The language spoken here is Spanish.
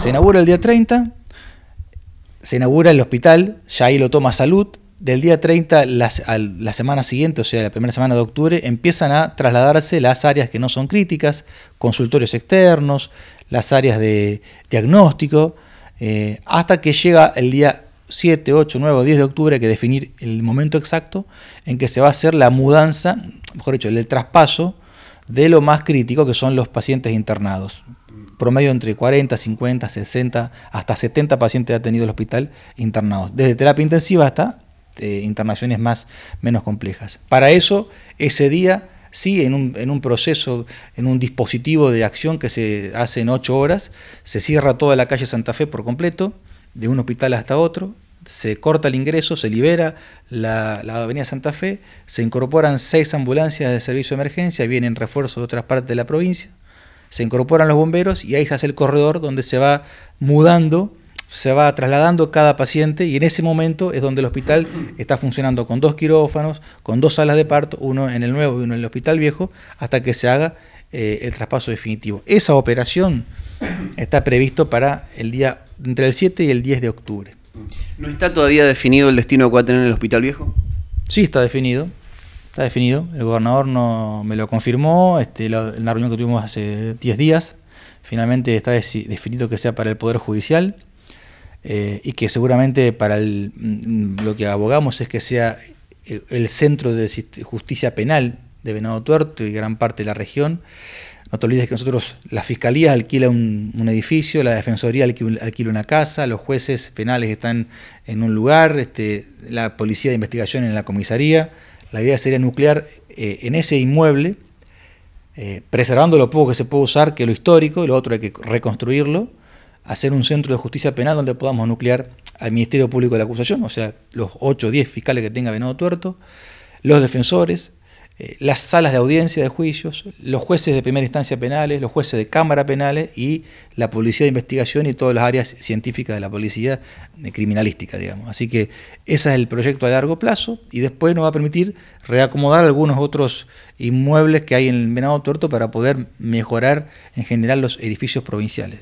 Se inaugura el día 30, se inaugura el hospital, ya ahí lo toma salud. Del día 30, a la semana siguiente, o sea, la primera semana de octubre, empiezan a trasladarse las áreas que no son críticas, consultorios externos, las áreas de diagnóstico, eh, hasta que llega el día 7, 8, 9 o 10 de octubre, hay que definir el momento exacto en que se va a hacer la mudanza, mejor dicho, el traspaso de lo más crítico que son los pacientes internados promedio entre 40, 50, 60, hasta 70 pacientes ha tenido el hospital internados, desde terapia intensiva hasta eh, internaciones más, menos complejas. Para eso, ese día, sí, en un, proceso, en un dispositivo de acción que se hace en 8 horas, se cierra toda la calle Santa Fe por completo, de un hospital hasta otro, se corta el ingreso, se libera la, avenida Santa Fe, se incorporan seis ambulancias de servicio de emergencia, vienen refuerzos de otras partes de la provincia, se incorporan los bomberos y ahí se hace el corredor donde se va mudando, se va trasladando cada paciente y en ese momento es donde el hospital está funcionando con dos quirófanos, con dos salas de parto, uno en el nuevo y uno en el hospital viejo, hasta que se haga eh, el traspaso definitivo. Esa operación está previsto para el día entre el 7 y el 10 de octubre. ¿No está todavía definido el destino que va a tener el hospital viejo? Sí, está definido. Está definido. El gobernador no me lo confirmó. Este, en la reunión que tuvimos hace 10 días, finalmente está definido que sea para el Poder Judicial. Eh, y que seguramente para mm, lo que abogamos es que sea e, el centro de justicia penal de Venado Tuerto y gran parte de la región. No te olvides que nosotros, la fiscalía alquila un, edificio, la defensoría alquila una casa, los jueces penales están en un lugar, este, la policía de investigación en la comisaría. La idea sería nuclear eh, en ese inmueble, eh, preservando lo poco que se puede usar, que lo histórico, y lo otro hay que reconstruirlo, hacer un centro de justicia penal donde podamos nuclear al Ministerio Público de la Acusación, o sea, los 8 o 10 fiscales que tenga Venado Tuerto, los defensores, eh, las salas de audiencia de juicios, los jueces de primera instancia penales, los jueces de cámara penales y la policía de investigación y todas las áreas científicas de la policía eh, criminalística, digamos. Así que ese es el proyecto a largo plazo y después nos va a permitir reacomodar algunos otros inmuebles que hay en el Venado Tuerto para poder mejorar en general los edificios provinciales.